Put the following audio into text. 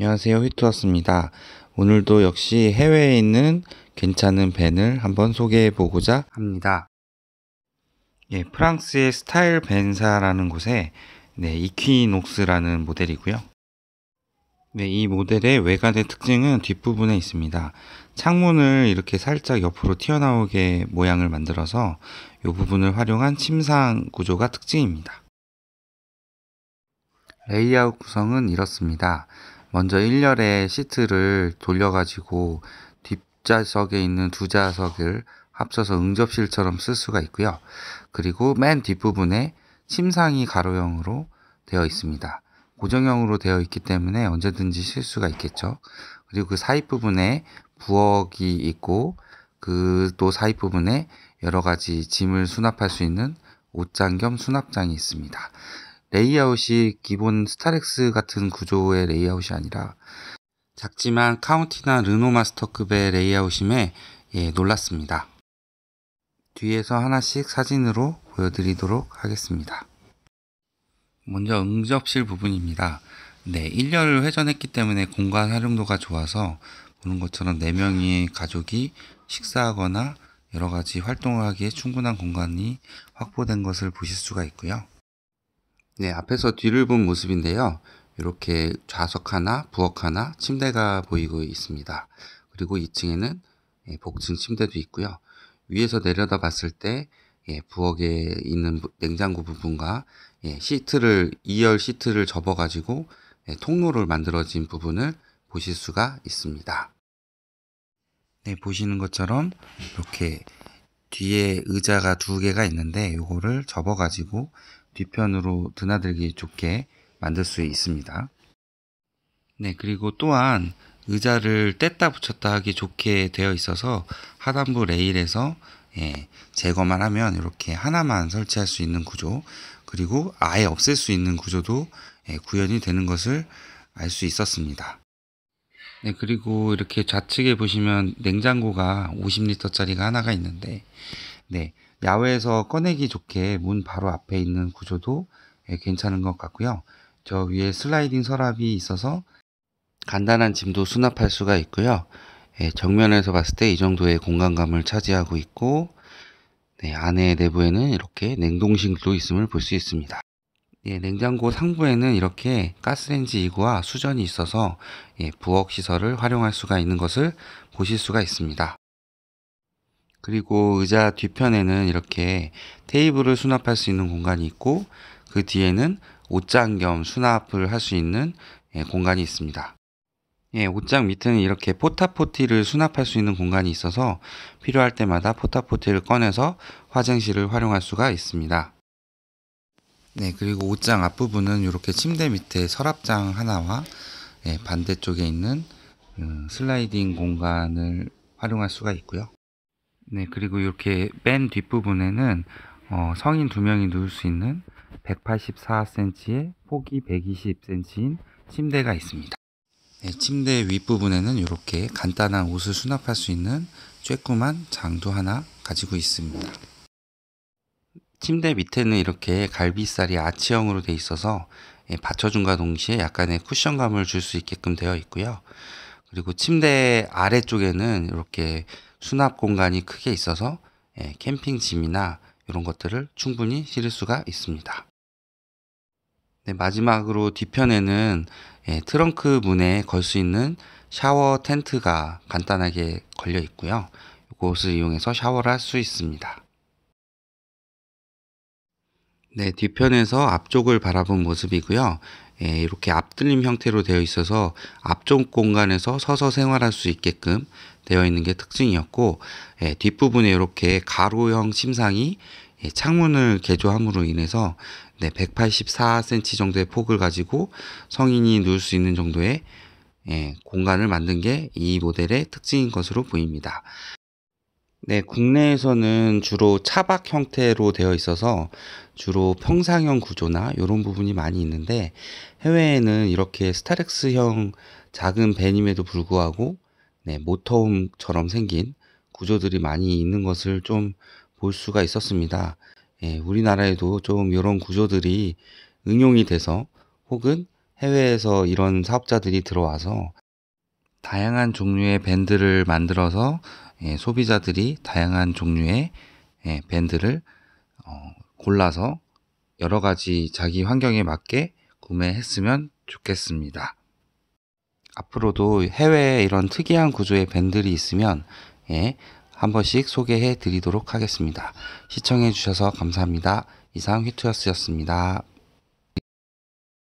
안녕하세요 휘투스입니다 오늘도 역시 해외에 있는 괜찮은 벤을 한번 소개해 보고자 합니다 예, 프랑스의 스타일 벤사라는 곳에 네, 이퀴녹스라는 모델이고요 네, 이 모델의 외관의 특징은 뒷부분에 있습니다 창문을 이렇게 살짝 옆으로 튀어나오게 모양을 만들어서 이 부분을 활용한 침상 구조가 특징입니다 레이아웃 구성은 이렇습니다 먼저 1열에 시트를 돌려가지고 뒷좌석에 있는 두 좌석을 합쳐서 응접실처럼 쓸 수가 있고요. 그리고 맨 뒷부분에 침상이 가로형으로 되어 있습니다. 고정형으로 되어 있기 때문에 언제든지 쉴 수가 있겠죠. 그리고 그사이 부분에 부엌이 있고 그 또사이 부분에 여러 가지 짐을 수납할 수 있는 옷장 겸 수납장이 있습니다. 레이아웃이 기본 스타렉스 같은 구조의 레이아웃이 아니라 작지만 카운티나 르노 마스터급의 레이아웃임에 예, 놀랐습니다. 뒤에서 하나씩 사진으로 보여드리도록 하겠습니다. 먼저 응접실 부분입니다. 네, 1열을 회전했기 때문에 공간 활용도가 좋아서 보는 것처럼 4명의 가족이 식사하거나 여러 가지 활동을 하기에 충분한 공간이 확보된 것을 보실 수가 있고요. 네, 앞에서 뒤를 본 모습인데요. 이렇게 좌석 하나, 부엌 하나, 침대가 보이고 있습니다. 그리고 2층에는 예, 복층 침대도 있고요. 위에서 내려다 봤을 때 예, 부엌에 있는 냉장고 부분과 예, 시트를 2열 시트를 접어 가지고 통로를 만들어진 부분을 보실 수가 있습니다. 네, 보시는 것처럼 이렇게 뒤에 의자가 두 개가 있는데 이거를 접어 가지고 뒤편으로 드나들기 좋게 만들 수 있습니다. 네, 그리고 또한 의자를 뗐다 붙였다 하기 좋게 되어 있어서 하단부 레일에서 예, 제거만 하면 이렇게 하나만 설치할 수 있는 구조 그리고 아예 없앨 수 있는 구조도 예, 구현이 되는 것을 알 수 있었습니다. 네, 그리고 이렇게 좌측에 보시면 냉장고가 50리터짜리가 하나가 있는데 네, 야외에서 꺼내기 좋게 문 바로 앞에 있는 구조도 예, 괜찮은 것 같고요. 저 위에 슬라이딩 서랍이 있어서 간단한 짐도 수납할 수가 있고요. 예, 정면에서 봤을 때 이 정도의 공간감을 차지하고 있고 네, 안에 내부에는 이렇게 냉동실도 있음을 볼 수 있습니다. 예, 냉장고 상부에는 이렇게 가스렌지 이구와 수전이 있어서 예, 부엌 시설을 활용할 수가 있는 것을 보실 수가 있습니다. 그리고 의자 뒤편에는 이렇게 테이블을 수납할 수 있는 공간이 있고 그 뒤에는 옷장 겸 수납을 할 수 있는 예, 공간이 있습니다. 예, 옷장 밑에는 이렇게 포타포티를 수납할 수 있는 공간이 있어서 필요할 때마다 포타포티를 꺼내서 화장실을 활용할 수가 있습니다. 네, 그리고 옷장 앞부분은 이렇게 침대 밑에 서랍장 하나와 예, 반대쪽에 있는 음, 슬라이딩 공간을 활용할 수가 있고요. 네, 그리고 이렇게 맨 뒷부분에는 어, 성인 두 명이 누울 수 있는 184cm의 폭이 120cm인 침대가 있습니다. 네, 침대 윗부분에는 이렇게 간단한 옷을 수납할 수 있는 쬐끄만 장도 하나 가지고 있습니다. 침대 밑에는 이렇게 갈비살이 아치형으로 되어 있어서 예, 받쳐준과 동시에 약간의 쿠션감을 줄 수 있게끔 되어 있고요. 그리고 침대 아래쪽에는 이렇게 수납 공간이 크게 있어서 예, 캠핑 짐이나 이런 것들을 충분히 실을 수가 있습니다. 네, 마지막으로 뒤편에는 예, 트렁크 문에 걸 수 있는 샤워 텐트가 간단하게 걸려 있고요. 이곳을 이용해서 샤워를 할 수 있습니다. 네, 뒤편에서 앞쪽을 바라본 모습이고요. 예, 이렇게 앞들림 형태로 되어 있어서 앞쪽 공간에서 서서 생활할 수 있게끔 되어 있는 게 특징이었고 예, 뒷부분에 이렇게 가로형 침상이 예, 창문을 개조함으로 인해서 네, 184cm 정도의 폭을 가지고 성인이 누울 수 있는 정도의 예, 공간을 만든 게 이 모델의 특징인 것으로 보입니다. 네, 국내에서는 주로 차박 형태로 되어 있어서 주로 평상형 구조나 이런 부분이 많이 있는데 해외에는 이렇게 스타렉스형 작은 밴임에도 불구하고 네, 모터홈처럼 생긴 구조들이 많이 있는 것을 좀 볼 수가 있었습니다. 예, 우리나라에도 좀 이런 구조들이 응용이 돼서 혹은 해외에서 이런 사업자들이 들어와서 다양한 종류의 밴드를 만들어서 예, 소비자들이 다양한 종류의 예, 밴드를 어, 골라서 여러 가지 자기 환경에 맞게 구매했으면 좋겠습니다. 앞으로도 해외에 이런 특이한 구조의 밴들이 있으면 예, 한 번씩 소개해 드리도록 하겠습니다. 시청해 주셔서 감사합니다. 이상 휘투어스였습니다.